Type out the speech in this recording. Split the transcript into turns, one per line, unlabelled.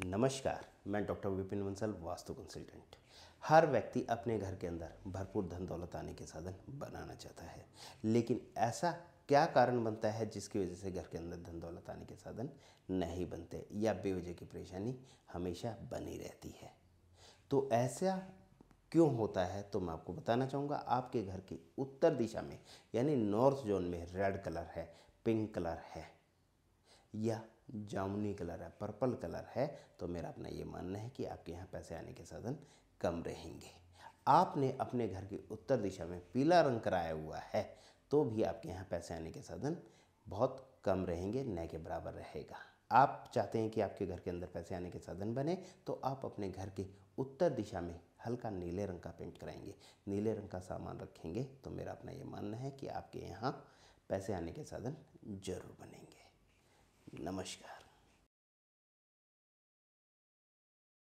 नमस्कार मैं doctor Vipin Bansal vastu consultant हर व्यक्ति अपने घर के अंदर भरपूर धन दौलत आने के साधन बनाना चाहता है लेकिन ऐसा क्या कारण बनता है जिसकी वजह से घर के अंदर धन दौलत आने के साधन नहीं बनते या बेवजह की परेशानी हमेशा बनी रहती है तो ऐसा क्यों होता है तो मैं आपको बताना चाहूँगा आपके घर की उत्तर दिशा में यानी नॉर्थ जोन में रेड कलर है पिंक कलर है या जामुनी कलर है पर्पल कलर है तो मेरा अपना ये मानना है कि आपके यहाँ पैसे आने के साधन कम रहेंगे आपने अपने घर की उत्तर दिशा में पीला रंग कराया हुआ है तो भी आपके यहाँ पैसे आने के साधन बहुत कम रहेंगे न के बराबर रहेगा आप चाहते हैं कि आपके घर के अंदर पैसे आने के साधन बने तो आप अपने घर के उत्तर दिशा में हल्का नीले रंग का पेंट कराएंगे नीले रंग का सामान रखेंगे तो मेरा अपना ये मानना है कि आपके यहाँ
पैसे आने के साधन जरूर बनेंगे नमस्कार